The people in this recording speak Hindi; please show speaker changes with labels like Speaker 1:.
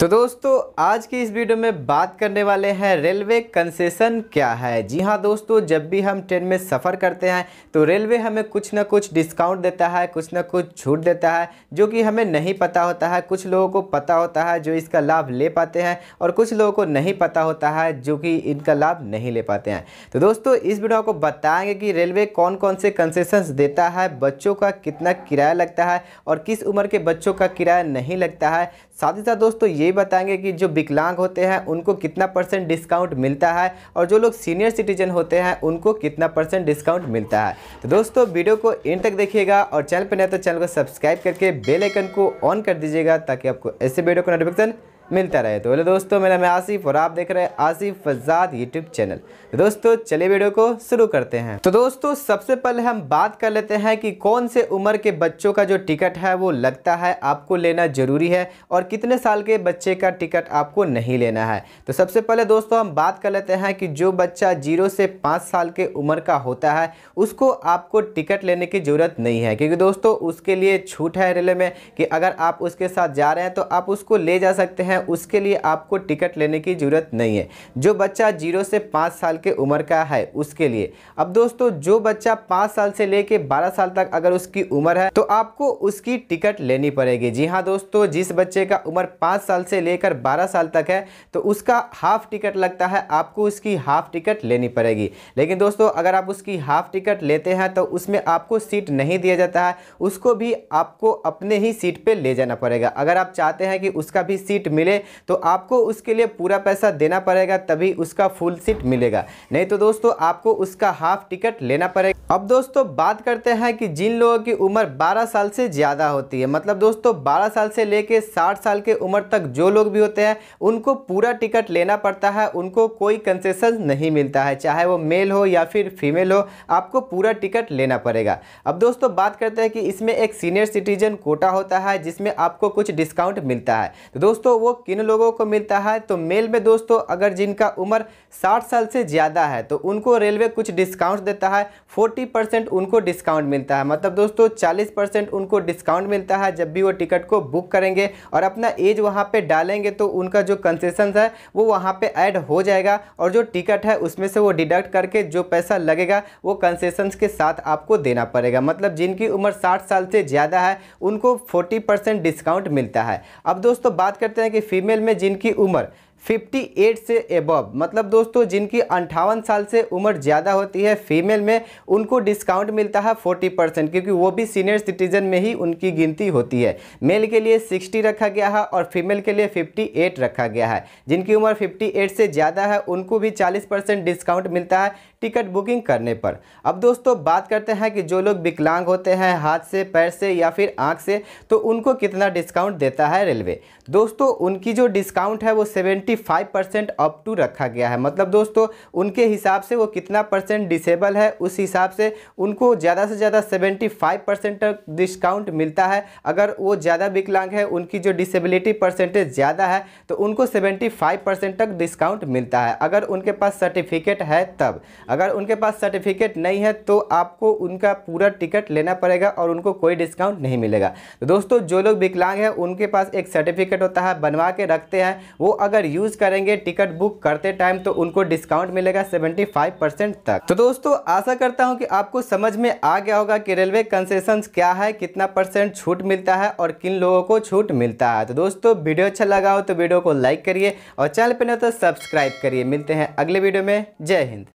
Speaker 1: तो दोस्तों आज की इस वीडियो में बात करने वाले हैं रेलवे कंसेशन क्या है जी हाँ दोस्तों जब भी हम ट्रेन में सफ़र करते हैं तो रेलवे हमें कुछ ना कुछ डिस्काउंट देता है कुछ ना कुछ छूट देता है जो कि हमें नहीं पता होता है कुछ लोगों को पता होता है जो इसका लाभ ले पाते हैं और कुछ लोगों को नहीं पता होता है जो कि इनका लाभ नहीं ले पाते हैं तो दोस्तों इस वीडियो को बताएँगे कि रेलवे कौन कौन से कंसेशन देता है बच्चों का कितना किराया लगता है और किस उम्र के बच्चों का किराया नहीं लगता है साथ ही साथ दोस्तों ये बताएंगे कि जो विकलांग होते हैं उनको कितना परसेंट डिस्काउंट मिलता है और जो लोग सीनियर सिटीजन होते हैं उनको कितना परसेंट डिस्काउंट मिलता है तो दोस्तों वीडियो को एंड तक देखिएगा और चैनल पर नहीं तो चैनल को सब्सक्राइब करके बेलाइकन को ऑन कर दीजिएगा ताकि आपको ऐसे वीडियो का नोटिफिकेशन मिलता रहे तो बोले दोस्तों मेरा मैं आसिफ और आप देख रहे हैं आसिफ फजाद यूट्यूब चैनल दोस्तों चलिए वीडियो को शुरू करते हैं तो दोस्तों सबसे पहले हम बात कर लेते हैं कि कौन से उम्र के बच्चों का जो टिकट है वो लगता है आपको लेना ज़रूरी है और कितने साल के बच्चे का टिकट आपको नहीं लेना है तो सबसे पहले दोस्तों हम बात कर लेते हैं कि जो बच्चा जीरो से पाँच साल के उम्र का होता है उसको आपको टिकट लेने की ज़रूरत नहीं है क्योंकि दोस्तों उसके लिए छूट है रेलवे में कि अगर आप उसके साथ जा रहे हैं तो आप उसको ले जा सकते हैं है उसके लिए आपको टिकट लेने की ज़रूरत नहीं है जो बच्चा जीरो से पाँच साल के उम्र का है उसके लिए अब दोस्तों जो बच्चा पाँच साल से लेके बारह साल तक अगर उसकी उम्र है तो आपको उसकी टिकट लेनी पड़ेगी जी हाँ दोस्तों जिस बच्चे का उम्र पाँच साल से लेकर बारह साल तक है तो उसका हाफ टिकट लगता है आपको उसकी हाफ टिकट लेनी पड़ेगी लेकिन दोस्तों अगर आप उसकी हाफ टिकट लेते हैं तो उसमें आपको सीट नहीं दिया जाता है उसको भी आपको अपने ही सीट पर ले जाना पड़ेगा अगर आप चाहते हैं कि उसका भी सीट मिले मिले तो आपको उसके लिए पूरा पैसा देना पड़ेगा तभी उसका फुल सीट मिलेगा नहीं तो दोस्तों आपको उसका हाफ टिकट लेना पड़ेगा अब दोस्तों बात करते हैं कि जिन लोगों की उम्र 12 साल से ज़्यादा होती है मतलब दोस्तों 12 साल से लेके 60 साल के उम्र तक जो लोग भी होते हैं उनको पूरा टिकट लेना पड़ता है उनको कोई कंसेशन नहीं मिलता है चाहे वो मेल हो या फिर फीमेल हो आपको पूरा टिकट लेना पड़ेगा अब दोस्तों बात करते हैं कि इसमें एक सीनियर सिटीजन कोटा होता है जिसमें आपको कुछ डिस्काउंट मिलता है तो दोस्तों वो किन लोगों को मिलता है तो मेल में दोस्तों अगर जिनका उम्र 60 साल से ज़्यादा है तो उनको रेलवे कुछ डिस्काउंट देता है 40 परसेंट उनको डिस्काउंट मिलता है मतलब दोस्तों 40 परसेंट उनको डिस्काउंट मिलता है जब भी वो टिकट को बुक करेंगे और अपना एज वहाँ पर डालेंगे तो उनका जो कंसेशन है वो वहाँ पर ऐड हो जाएगा और जो टिकट है उसमें से वो डिडक्ट करके जो पैसा लगेगा वो कंसेशन के साथ आपको देना पड़ेगा मतलब जिनकी उम्र साठ साल से ज़्यादा है उनको फोर्टी डिस्काउंट मिलता है अब दोस्तों बात करते हैं कि फीमेल में जिनकी उम्र 58 से एबव मतलब दोस्तों जिनकी अंठावन साल से उम्र ज़्यादा होती है फीमेल में उनको डिस्काउंट मिलता है 40 परसेंट क्योंकि वो भी सीनियर सिटीजन में ही उनकी गिनती होती है मेल के लिए 60 रखा गया है और फीमेल के लिए 58 रखा गया है जिनकी उम्र 58 से ज़्यादा है उनको भी 40 परसेंट डिस्काउंट मिलता है टिकट बुकिंग करने पर अब दोस्तों बात करते हैं कि जो लोग विकलांग होते हैं हाथ से पैर से या फिर आँख से तो उनको कितना डिस्काउंट देता है रेलवे दोस्तों उनकी जो डिस्काउंट है वो seventy five percent up to रखा गया है मतलब दोस्तों उनके हिसाब से वो कितना परसेंट डिसेबल है उस हिसाब से उनको ज़्यादा से ज़्यादा 75 परसेंट तक डिस्काउंट मिलता है अगर वो ज़्यादा विकलांग है उनकी जो डिसेबिलिटी परसेंटेज ज़्यादा है तो उनको 75 परसेंट तक डिस्काउंट मिलता है अगर उनके पास सर्टिफिकेट है तब अगर उनके पास सर्टिफिकेट नहीं है तो आपको उनका पूरा टिकट लेना पड़ेगा और उनको कोई डिस्काउंट नहीं मिलेगा तो दोस्तों जो लोग विकलांग हैं उनके पास एक सर्टिफिकेट होता है बनवा के रखते हैं वो अगर यूज़ करेंगे टिकट बुक करते टाइम तो उनको डिस्काउंट मिलेगा 75 परसेंट तक तो दोस्तों आशा करता हूँ कि आपको समझ में आ गया होगा कि रेलवे कंसेशन क्या है कितना परसेंट छूट मिलता है और किन लोगों को छूट मिलता है तो दोस्तों वीडियो अच्छा लगा हो तो वीडियो को लाइक करिए और चैनल पर न तो सब्सक्राइब करिए मिलते हैं अगले वीडियो में जय हिंद